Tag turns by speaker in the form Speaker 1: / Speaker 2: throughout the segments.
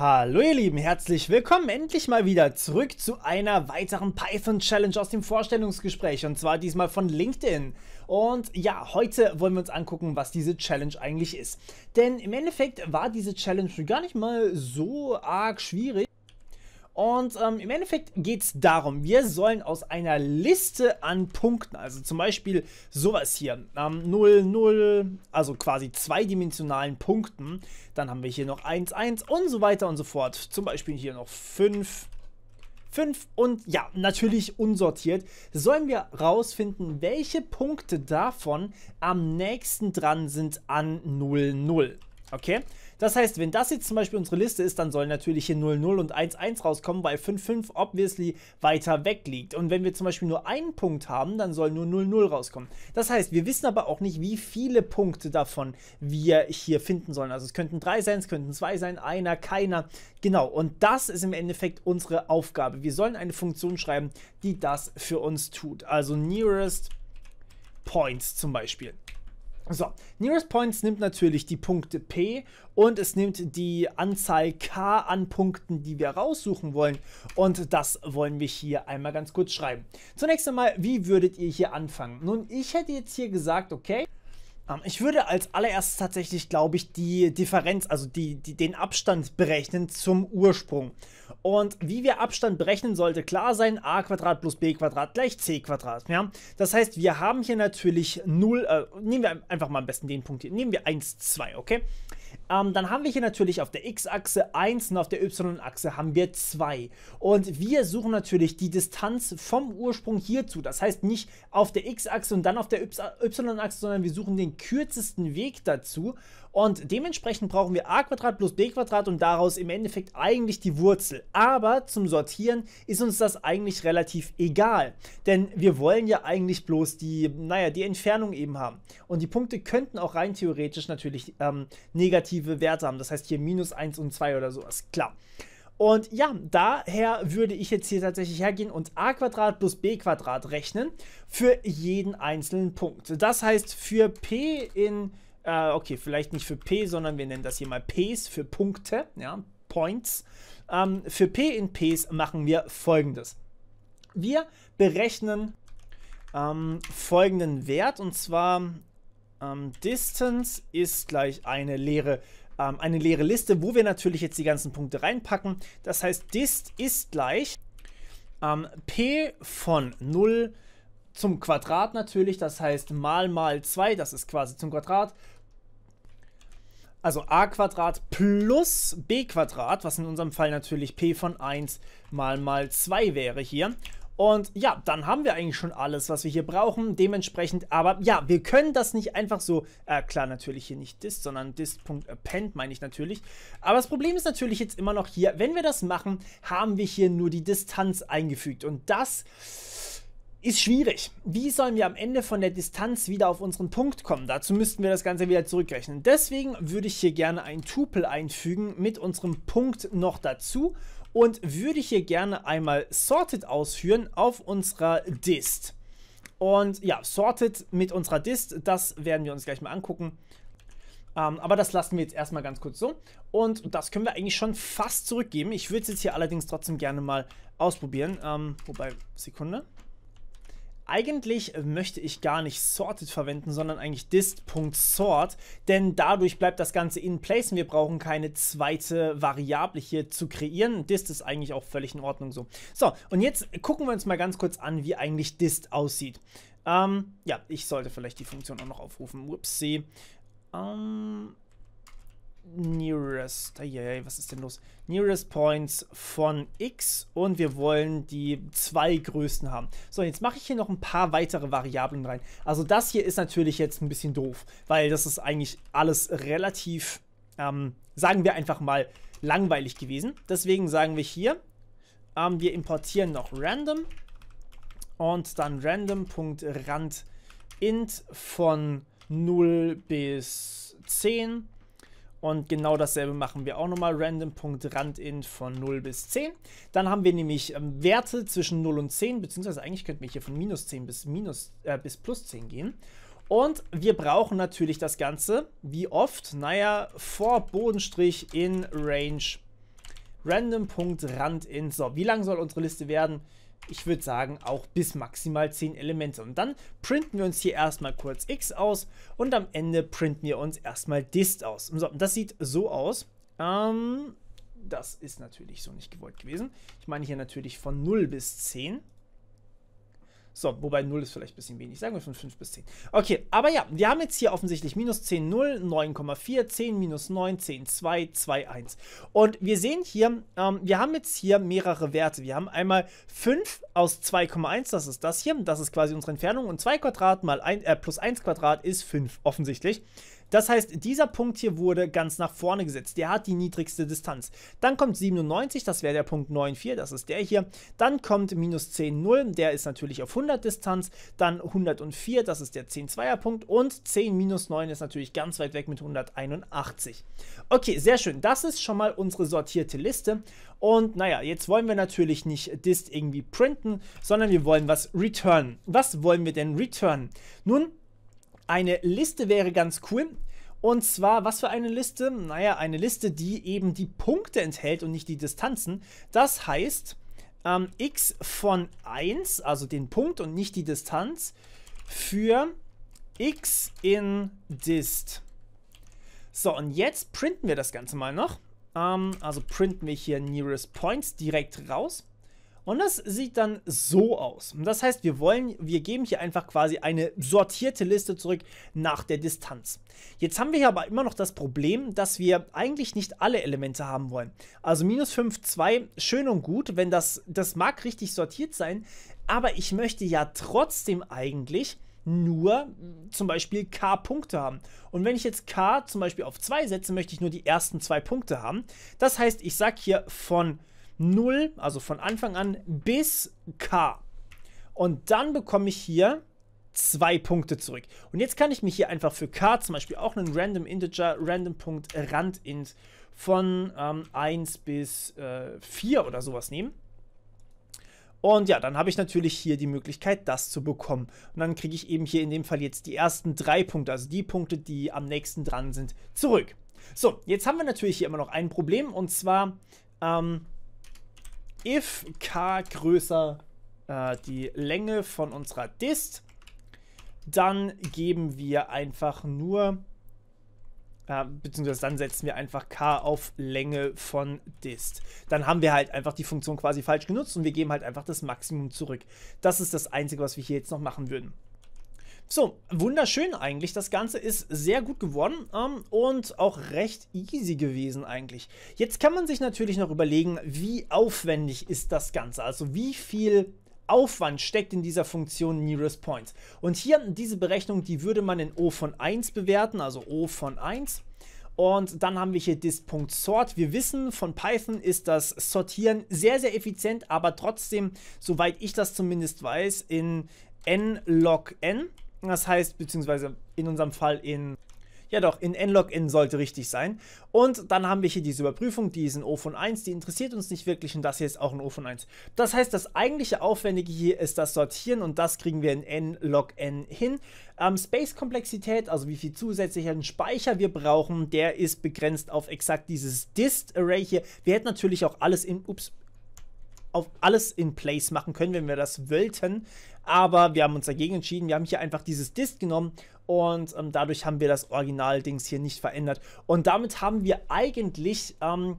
Speaker 1: Hallo ihr Lieben, herzlich willkommen endlich mal wieder zurück zu einer weiteren Python-Challenge aus dem Vorstellungsgespräch und zwar diesmal von LinkedIn. Und ja, heute wollen wir uns angucken, was diese Challenge eigentlich ist. Denn im Endeffekt war diese Challenge gar nicht mal so arg schwierig. Und ähm, im Endeffekt geht es darum, wir sollen aus einer Liste an Punkten, also zum Beispiel sowas hier, ähm, 0, 0, also quasi zweidimensionalen Punkten, dann haben wir hier noch 1, 1 und so weiter und so fort. Zum Beispiel hier noch 5, 5 und ja, natürlich unsortiert, sollen wir rausfinden, welche Punkte davon am nächsten dran sind an 0, 0. Okay? Das heißt, wenn das jetzt zum Beispiel unsere Liste ist, dann sollen natürlich hier 0,0 und 1,1 rauskommen, weil 5,5 obviously weiter weg liegt. Und wenn wir zum Beispiel nur einen Punkt haben, dann soll nur 0,0 rauskommen. Das heißt, wir wissen aber auch nicht, wie viele Punkte davon wir hier finden sollen. Also es könnten drei sein, es könnten zwei sein, einer, keiner. Genau, und das ist im Endeffekt unsere Aufgabe. Wir sollen eine Funktion schreiben, die das für uns tut. Also nearest points zum Beispiel. So, Nearest Points nimmt natürlich die Punkte P und es nimmt die Anzahl K an Punkten, die wir raussuchen wollen. Und das wollen wir hier einmal ganz kurz schreiben. Zunächst einmal, wie würdet ihr hier anfangen? Nun, ich hätte jetzt hier gesagt, okay, ähm, ich würde als allererstes tatsächlich, glaube ich, die Differenz, also die, die, den Abstand berechnen zum Ursprung. Und wie wir Abstand berechnen, sollte klar sein, a Quadrat plus b Quadrat gleich c Quadrat. Ja? Das heißt, wir haben hier natürlich 0, äh, nehmen wir einfach mal am besten den Punkt hier, nehmen wir 1, 2, okay? ähm, dann haben wir hier natürlich auf der x-Achse 1 und auf der y-Achse haben wir 2. Und wir suchen natürlich die Distanz vom Ursprung hierzu. Das heißt nicht auf der x-Achse und dann auf der y-Achse, sondern wir suchen den kürzesten Weg dazu. Und dementsprechend brauchen wir a Quadrat plus b Quadrat und daraus im Endeffekt eigentlich die Wurzel. Aber zum Sortieren ist uns das eigentlich relativ egal. Denn wir wollen ja eigentlich bloß die, naja, die Entfernung eben haben. Und die Punkte könnten auch rein theoretisch natürlich ähm, negative Werte haben. Das heißt hier minus 1 und 2 oder sowas. Klar. Und ja, daher würde ich jetzt hier tatsächlich hergehen und a Quadrat plus b Quadrat rechnen für jeden einzelnen Punkt. Das heißt, für p in äh, okay, vielleicht nicht für P, sondern wir nennen das hier mal Ps für Punkte, ja, Points. Ähm, für P in Ps machen wir folgendes. Wir berechnen ähm, folgenden Wert und zwar ähm, Distance ist gleich eine leere ähm, eine leere Liste, wo wir natürlich jetzt die ganzen Punkte reinpacken. Das heißt, dist ist gleich ähm, p von 0 zum Quadrat natürlich, das heißt mal mal 2, das ist quasi zum Quadrat, also a Quadrat plus b Quadrat, was in unserem Fall natürlich p von 1 mal mal 2 wäre hier. Und ja, dann haben wir eigentlich schon alles, was wir hier brauchen. Dementsprechend, aber ja, wir können das nicht einfach so, äh, klar natürlich hier nicht dist, sondern dist.append meine ich natürlich. Aber das Problem ist natürlich jetzt immer noch hier, wenn wir das machen, haben wir hier nur die Distanz eingefügt. Und das ist schwierig. Wie sollen wir am Ende von der Distanz wieder auf unseren Punkt kommen? Dazu müssten wir das Ganze wieder zurückrechnen. Deswegen würde ich hier gerne ein Tupel einfügen mit unserem Punkt noch dazu und würde hier gerne einmal sorted ausführen auf unserer Dist. Und ja, sorted mit unserer Dist, das werden wir uns gleich mal angucken. Ähm, aber das lassen wir jetzt erstmal ganz kurz so. Und das können wir eigentlich schon fast zurückgeben. Ich würde es jetzt hier allerdings trotzdem gerne mal ausprobieren. Ähm, wobei, Sekunde. Eigentlich möchte ich gar nicht sorted verwenden, sondern eigentlich dist.sort, denn dadurch bleibt das Ganze in place und wir brauchen keine zweite Variable hier zu kreieren. Dist ist eigentlich auch völlig in Ordnung so. So, und jetzt gucken wir uns mal ganz kurz an, wie eigentlich dist aussieht. Ähm, ja, ich sollte vielleicht die Funktion auch noch aufrufen. Upsi. Ähm, nearest, ay, was ist denn los? Nearest Points von x und wir wollen die zwei größten haben. So, jetzt mache ich hier noch ein paar weitere Variablen rein. Also das hier ist natürlich jetzt ein bisschen doof, weil das ist eigentlich alles relativ, ähm, sagen wir einfach mal, langweilig gewesen. Deswegen sagen wir hier, ähm, wir importieren noch random und dann random.randint von 0 bis 10 und genau dasselbe machen wir auch nochmal, random.randint von 0 bis 10. Dann haben wir nämlich ähm, Werte zwischen 0 und 10, beziehungsweise eigentlich könnten wir hier von minus 10 bis, minus, äh, bis plus 10 gehen. Und wir brauchen natürlich das Ganze, wie oft? Naja, vor Bodenstrich in Range, random.randint. So, wie lang soll unsere Liste werden? ich würde sagen, auch bis maximal 10 Elemente. Und dann printen wir uns hier erstmal kurz x aus und am Ende printen wir uns erstmal dist aus. Und das sieht so aus. Ähm, das ist natürlich so nicht gewollt gewesen. Ich meine hier natürlich von 0 bis 10. So, wobei 0 ist vielleicht ein bisschen wenig. Sagen wir von 5 bis 10. Okay, aber ja, wir haben jetzt hier offensichtlich minus 10, 0, 9,4, 10, minus 9, 10, 2, 2, 1. Und wir sehen hier, ähm, wir haben jetzt hier mehrere Werte. Wir haben einmal 5 aus 2,1, das ist das hier. Das ist quasi unsere Entfernung. Und 2 Quadrat mal ein, äh, plus 1 Quadrat ist 5, offensichtlich. Das heißt, dieser Punkt hier wurde ganz nach vorne gesetzt. Der hat die niedrigste Distanz. Dann kommt 97, das wäre der Punkt 94, das ist der hier. Dann kommt minus 10, 0, der ist natürlich auf 100 Distanz. Dann 104, das ist der 10, 2er Punkt. Und 10 minus 9 ist natürlich ganz weit weg mit 181. Okay, sehr schön. Das ist schon mal unsere sortierte Liste. Und naja, jetzt wollen wir natürlich nicht dist irgendwie printen, sondern wir wollen was returnen. Was wollen wir denn returnen? Nun, eine Liste wäre ganz cool. Und zwar, was für eine Liste? Naja, eine Liste, die eben die Punkte enthält und nicht die Distanzen. Das heißt, ähm, x von 1, also den Punkt und nicht die Distanz, für x in dist. So, und jetzt printen wir das Ganze mal noch. Ähm, also printen wir hier nearest points direkt raus. Und das sieht dann so aus. Das heißt, wir wollen, wir geben hier einfach quasi eine sortierte Liste zurück nach der Distanz. Jetzt haben wir hier aber immer noch das Problem, dass wir eigentlich nicht alle Elemente haben wollen. Also minus 5, 2, schön und gut, wenn das, das mag richtig sortiert sein, aber ich möchte ja trotzdem eigentlich nur zum Beispiel k Punkte haben. Und wenn ich jetzt k zum Beispiel auf 2 setze, möchte ich nur die ersten zwei Punkte haben. Das heißt, ich sage hier von 0, also von Anfang an, bis K. Und dann bekomme ich hier zwei Punkte zurück. Und jetzt kann ich mich hier einfach für K zum Beispiel auch einen Random Integer, Random Punkt, Rand von ähm, 1 bis äh, 4 oder sowas nehmen. Und ja, dann habe ich natürlich hier die Möglichkeit, das zu bekommen. Und dann kriege ich eben hier in dem Fall jetzt die ersten drei Punkte, also die Punkte, die am nächsten dran sind, zurück. So, jetzt haben wir natürlich hier immer noch ein Problem und zwar, ähm, if k größer äh, die Länge von unserer Dist, dann geben wir einfach nur, äh, beziehungsweise dann setzen wir einfach k auf Länge von Dist. Dann haben wir halt einfach die Funktion quasi falsch genutzt und wir geben halt einfach das Maximum zurück. Das ist das Einzige, was wir hier jetzt noch machen würden. So, wunderschön eigentlich. Das Ganze ist sehr gut geworden ähm, und auch recht easy gewesen eigentlich. Jetzt kann man sich natürlich noch überlegen, wie aufwendig ist das Ganze? Also wie viel Aufwand steckt in dieser Funktion Nearest Point? Und hier diese Berechnung, die würde man in O von 1 bewerten, also O von 1. Und dann haben wir hier dis.sort. Wir wissen, von Python ist das Sortieren sehr, sehr effizient, aber trotzdem, soweit ich das zumindest weiß, in n log n das heißt, beziehungsweise in unserem Fall in ja doch, in n nlogin sollte richtig sein. Und dann haben wir hier diese Überprüfung, die ist ein O von 1, die interessiert uns nicht wirklich und das hier ist auch ein O von 1. Das heißt, das eigentliche Aufwendige hier ist das Sortieren und das kriegen wir in n nlogin hin. Ähm, Space-Komplexität, also wie viel zusätzlichen Speicher wir brauchen, der ist begrenzt auf exakt dieses Dist-Array hier. Wir hätten natürlich auch alles in, ups, auf alles in Place machen können, wenn wir das wollten. Aber wir haben uns dagegen entschieden. Wir haben hier einfach dieses Disk genommen und ähm, dadurch haben wir das Original-Dings hier nicht verändert. Und damit haben wir eigentlich ähm,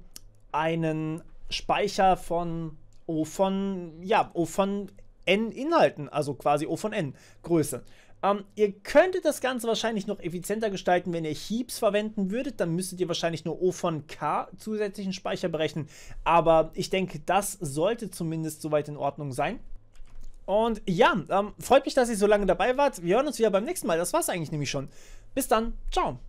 Speaker 1: einen Speicher von, oh, von, ja, oh, von n Inhalten, also quasi O von n Größe. Ähm, ihr könntet das Ganze wahrscheinlich noch effizienter gestalten, wenn ihr Heaps verwenden würdet. Dann müsstet ihr wahrscheinlich nur O von K zusätzlichen Speicher berechnen. Aber ich denke, das sollte zumindest soweit in Ordnung sein. Und ja, ähm, freut mich, dass ihr so lange dabei wart. Wir hören uns wieder beim nächsten Mal. Das war's eigentlich nämlich schon. Bis dann. Ciao.